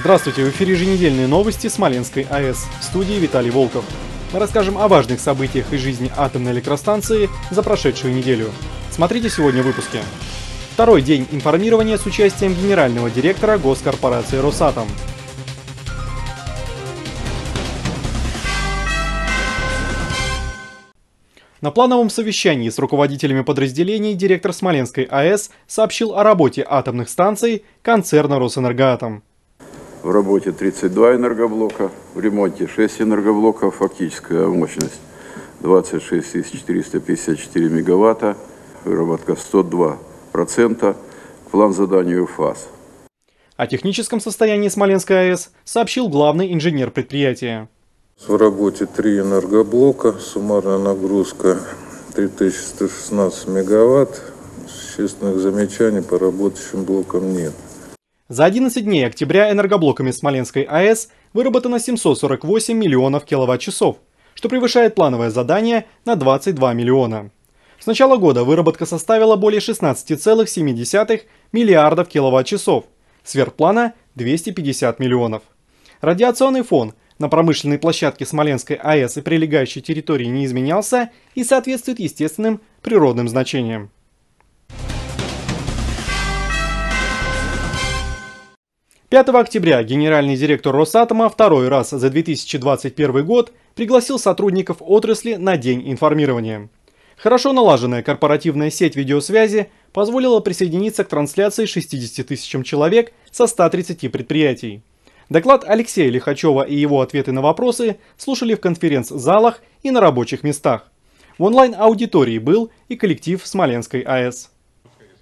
Здравствуйте, в эфире еженедельные новости Смоленской АЭС. В студии Виталий Волков. Мы расскажем о важных событиях из жизни атомной электростанции за прошедшую неделю. Смотрите сегодня в выпуске. Второй день информирования с участием генерального директора госкорпорации «Росатом». На плановом совещании с руководителями подразделений директор Смоленской АЭС сообщил о работе атомных станций концерна «Росэнергоатом» в работе 32 энергоблока, в ремонте 6 энергоблоков, фактическая мощность 26 454 мегаватта, выработка 102%, план задания ФАС. О техническом состоянии Смоленской АЭС сообщил главный инженер предприятия. В работе три энергоблока, суммарная нагрузка 3116 мегаватт. Существенных замечаний по работающим блокам нет. За 11 дней октября энергоблоками Смоленской АЭС выработано 748 миллионов киловатт-часов, что превышает плановое задание на 22 миллиона. С начала года выработка составила более 16,7 миллиардов киловатт-часов, сверх плана 250 миллионов. Радиационный фон на промышленной площадке Смоленской АЭС и прилегающей территории не изменялся и соответствует естественным природным значениям. 5 октября генеральный директор Росатома второй раз за 2021 год пригласил сотрудников отрасли на День информирования. Хорошо налаженная корпоративная сеть видеосвязи позволила присоединиться к трансляции 60 тысячам человек со 130 предприятий. Доклад Алексея Лихачева и его ответы на вопросы слушали в конференц-залах и на рабочих местах. В онлайн-аудитории был и коллектив Смоленской АЭС.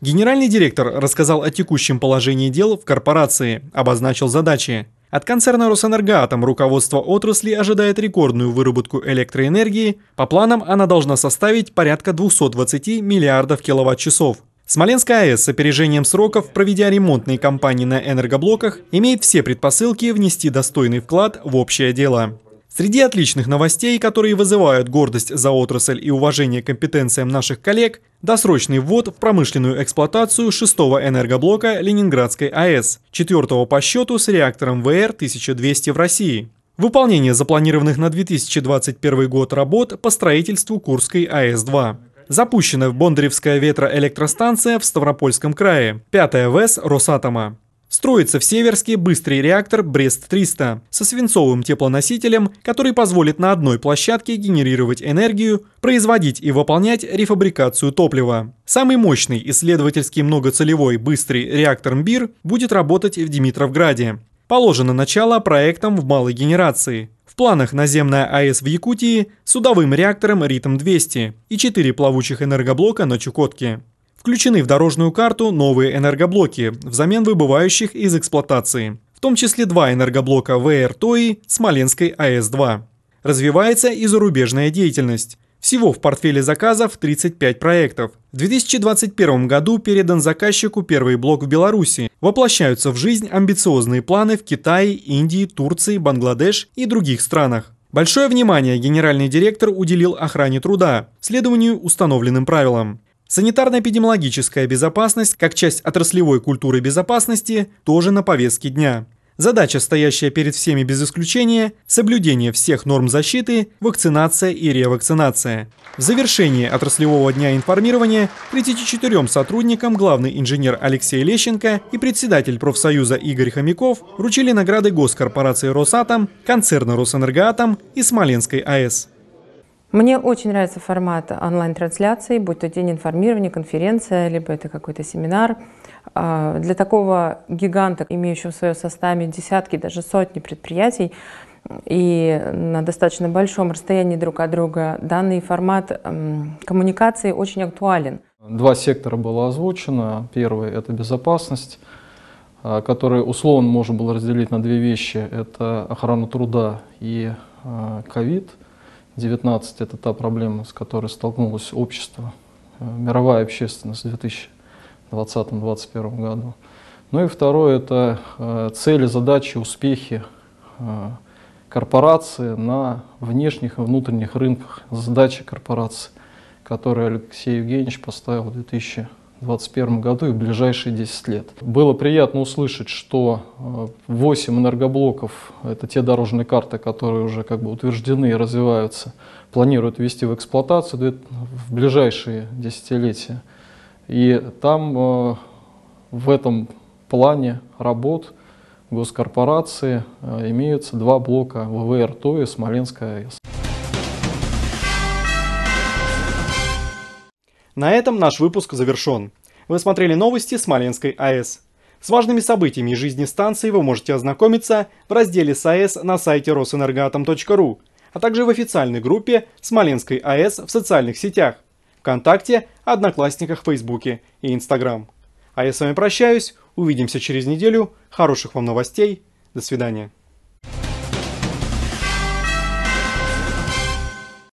Генеральный директор рассказал о текущем положении дел в корпорации, обозначил задачи. От концерна «Росэнергоатом» руководство отрасли ожидает рекордную выработку электроэнергии. По планам она должна составить порядка 220 миллиардов киловатт-часов. Смоленская АЭС с опережением сроков, проведя ремонтные кампании на энергоблоках, имеет все предпосылки внести достойный вклад в общее дело. Среди отличных новостей, которые вызывают гордость за отрасль и уважение к компетенциям наших коллег, досрочный ввод в промышленную эксплуатацию шестого энергоблока Ленинградской АЭС, четвертого по счету с реактором ВР-1200 в России. Выполнение запланированных на 2021 год работ по строительству Курской АЭС-2. Запущена Бондаревская ветроэлектростанция в Ставропольском крае, пятая ВЭС Росатома. Строится в Северске быстрый реактор Брест-300 со свинцовым теплоносителем, который позволит на одной площадке генерировать энергию, производить и выполнять рефабрикацию топлива. Самый мощный исследовательский многоцелевой быстрый реактор МБИР будет работать в Димитровграде. Положено начало проектам в малой генерации. В планах наземная АЭС в Якутии с судовым реактором «Ритм-200» и 4 плавучих энергоблока на Чукотке. Включены в дорожную карту новые энергоблоки, взамен выбывающих из эксплуатации, в том числе два энергоблока ВР ТОИ Смоленской АЭС-2. Развивается и зарубежная деятельность. Всего в портфеле заказов 35 проектов. В 2021 году передан заказчику первый блок в Беларуси. Воплощаются в жизнь амбициозные планы в Китае, Индии, Турции, Бангладеш и других странах. Большое внимание генеральный директор уделил охране труда, следованию установленным правилам. Санитарно-эпидемиологическая безопасность, как часть отраслевой культуры безопасности, тоже на повестке дня. Задача, стоящая перед всеми без исключения – соблюдение всех норм защиты, вакцинация и ревакцинация. В завершении отраслевого дня информирования 34 сотрудникам главный инженер Алексей Лещенко и председатель профсоюза Игорь Хомяков вручили награды госкорпорации «Росатом», концерна «Росэнергоатом» и Смоленской АЭС. Мне очень нравится формат онлайн-трансляции, будь то день информирования, конференция, либо это какой-то семинар. А, для такого гиганта, имеющего в своем составе десятки, даже сотни предприятий, и на достаточно большом расстоянии друг от друга данный формат коммуникации очень актуален. Два сектора было озвучено. Первый – это безопасность, а, который условно можно было разделить на две вещи. Это охрана труда и а, ковид – 19 это та проблема, с которой столкнулось общество, э, мировая общественность в 2020-2021 году. Ну и второе это э, цели, задачи, успехи э, корпорации на внешних и внутренних рынках, задачи корпорации, которые Алексей Евгеньевич поставил в 2000 2021 году и в ближайшие 10 лет. Было приятно услышать, что 8 э, энергоблоков, это те дорожные карты, которые уже как бы утверждены и развиваются, планируют ввести в эксплуатацию в ближайшие десятилетия. И там э, в этом плане работ госкорпорации э, имеются два блока ВВР ТО и Смоленская АЭС. На этом наш выпуск завершен. Вы смотрели новости Смоленской АЭС. С важными событиями жизни станции вы можете ознакомиться в разделе с АЭС на сайте росэнергоатом.ру, а также в официальной группе Смоленской АЭС в социальных сетях – ВКонтакте, Одноклассниках, Фейсбуке и Инстаграм. А я с вами прощаюсь, увидимся через неделю, хороших вам новостей, до свидания.